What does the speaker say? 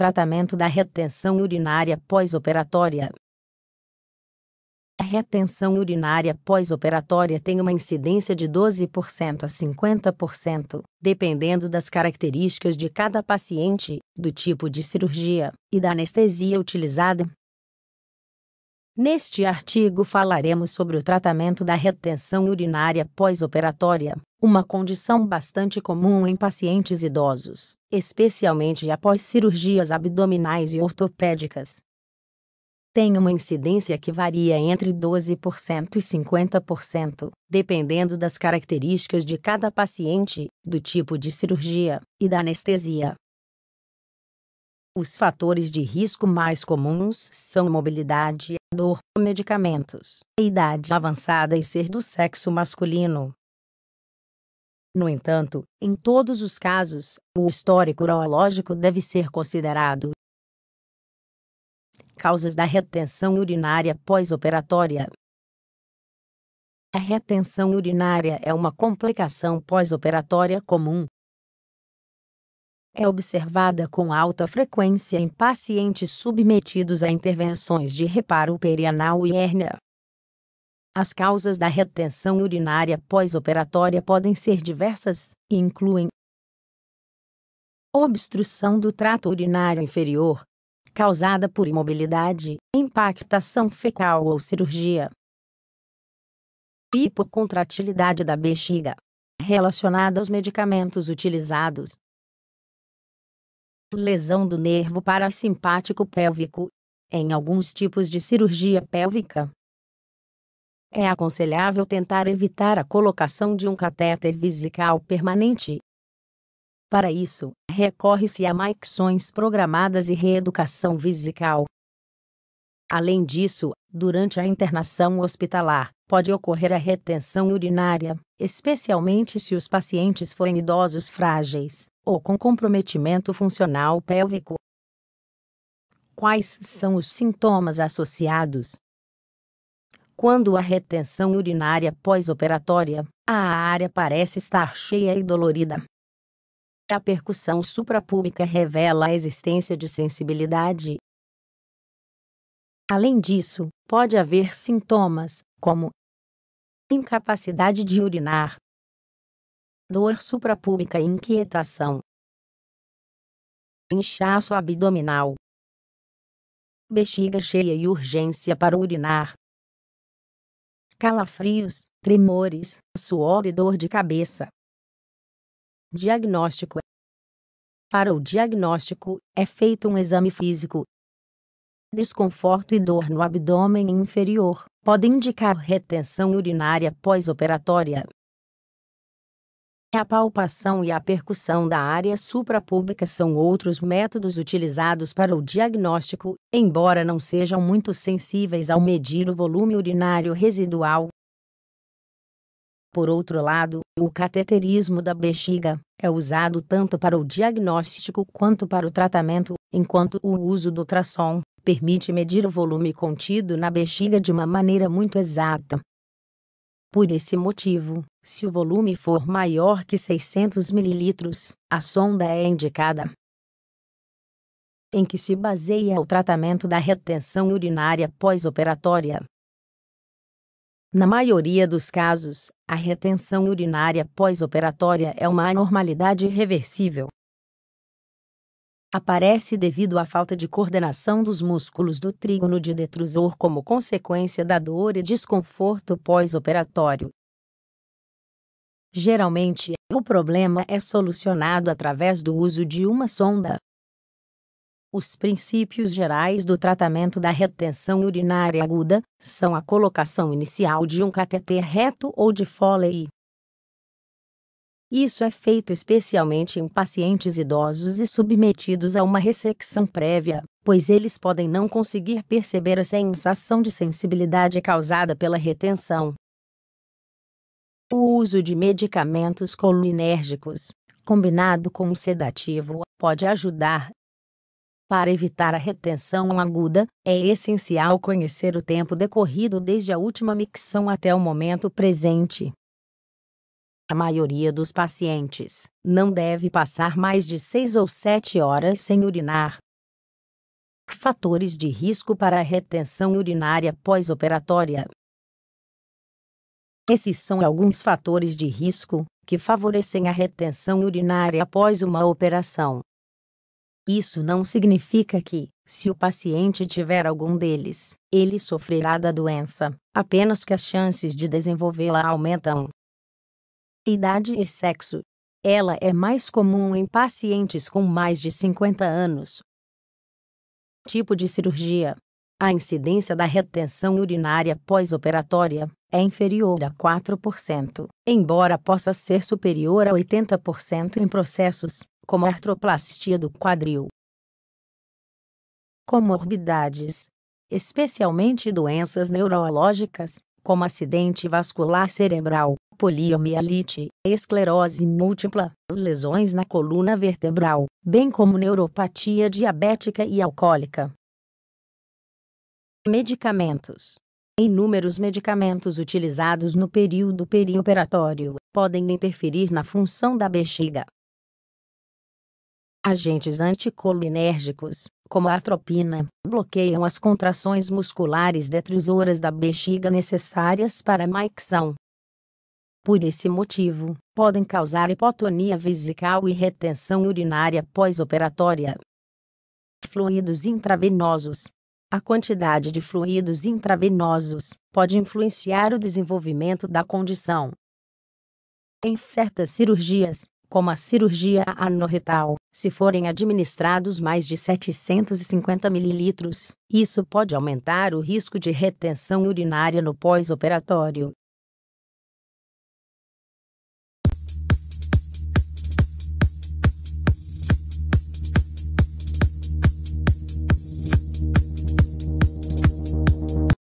Tratamento da retenção urinária pós-operatória. A retenção urinária pós-operatória tem uma incidência de 12% a 50%, dependendo das características de cada paciente, do tipo de cirurgia e da anestesia utilizada. Neste artigo falaremos sobre o tratamento da retenção urinária pós-operatória, uma condição bastante comum em pacientes idosos, especialmente após cirurgias abdominais e ortopédicas. Tem uma incidência que varia entre 12% e 50%, dependendo das características de cada paciente, do tipo de cirurgia e da anestesia. Os fatores de risco mais comuns são mobilidade, dor, medicamentos, idade avançada e ser do sexo masculino. No entanto, em todos os casos, o histórico urológico deve ser considerado. Causas da retenção urinária pós-operatória. A retenção urinária é uma complicação pós-operatória comum é observada com alta frequência em pacientes submetidos a intervenções de reparo perianal e hérnia. As causas da retenção urinária pós-operatória podem ser diversas e incluem obstrução do trato urinário inferior, causada por imobilidade, impactação fecal ou cirurgia. Hipocontratilidade da bexiga, relacionada aos medicamentos utilizados lesão do nervo parasimpático pélvico, em alguns tipos de cirurgia pélvica. É aconselhável tentar evitar a colocação de um catéter vesical permanente. Para isso, recorre-se a micções programadas e reeducação vesical. Além disso, durante a internação hospitalar, pode ocorrer a retenção urinária, especialmente se os pacientes forem idosos frágeis ou com comprometimento funcional pélvico. Quais são os sintomas associados? Quando a retenção urinária pós-operatória, a área parece estar cheia e dolorida. A percussão suprapúbica revela a existência de sensibilidade. Além disso, pode haver sintomas, como incapacidade de urinar, dor suprapúbica e inquietação, inchaço abdominal, bexiga cheia e urgência para urinar, calafrios, tremores, suor e dor de cabeça. Diagnóstico Para o diagnóstico, é feito um exame físico, desconforto e dor no abdômen inferior, pode indicar retenção urinária pós-operatória. A palpação e a percussão da área suprapúbica são outros métodos utilizados para o diagnóstico, embora não sejam muito sensíveis ao medir o volume urinário residual. Por outro lado, o cateterismo da bexiga é usado tanto para o diagnóstico quanto para o tratamento, enquanto o uso do ultrassom permite medir o volume contido na bexiga de uma maneira muito exata. Por esse motivo, se o volume for maior que 600 ml, a sonda é indicada. Em que se baseia o tratamento da retenção urinária pós-operatória? Na maioria dos casos, a retenção urinária pós-operatória é uma anormalidade irreversível, aparece devido à falta de coordenação dos músculos do trígono de detrusor como consequência da dor e desconforto pós-operatório. Geralmente, o problema é solucionado através do uso de uma sonda. Os princípios gerais do tratamento da retenção urinária aguda são a colocação inicial de um cateter reto ou de Foley isso é feito especialmente em pacientes idosos e submetidos a uma ressecção prévia, pois eles podem não conseguir perceber a sensação de sensibilidade causada pela retenção. O uso de medicamentos colinérgicos, combinado com um sedativo, pode ajudar. Para evitar a retenção aguda, é essencial conhecer o tempo decorrido desde a última micção até o momento presente. A maioria dos pacientes não deve passar mais de 6 ou 7 horas sem urinar. Fatores de risco para a retenção urinária pós-operatória. Esses são alguns fatores de risco que favorecem a retenção urinária após uma operação. Isso não significa que, se o paciente tiver algum deles, ele sofrerá da doença, apenas que as chances de desenvolvê-la aumentam idade e sexo. Ela é mais comum em pacientes com mais de 50 anos. Tipo de cirurgia: A incidência da retenção urinária pós-operatória é inferior a 4%, embora possa ser superior a 80% em processos, como a artroplastia do quadril. Comorbidades: Especialmente doenças neurológicas, como acidente vascular cerebral, poliomielite, esclerose múltipla, lesões na coluna vertebral, bem como neuropatia diabética e alcoólica. Medicamentos. Inúmeros medicamentos utilizados no período perioperatório podem interferir na função da bexiga, Agentes anticolinérgicos, como a atropina, bloqueiam as contrações musculares detrusoras da bexiga necessárias para a micção. Por esse motivo, podem causar hipotonia vesical e retenção urinária pós-operatória. Fluidos intravenosos. A quantidade de fluidos intravenosos pode influenciar o desenvolvimento da condição. Em certas cirurgias, como a cirurgia anorretal, se forem administrados mais de 750 ml, isso pode aumentar o risco de retenção urinária no pós-operatório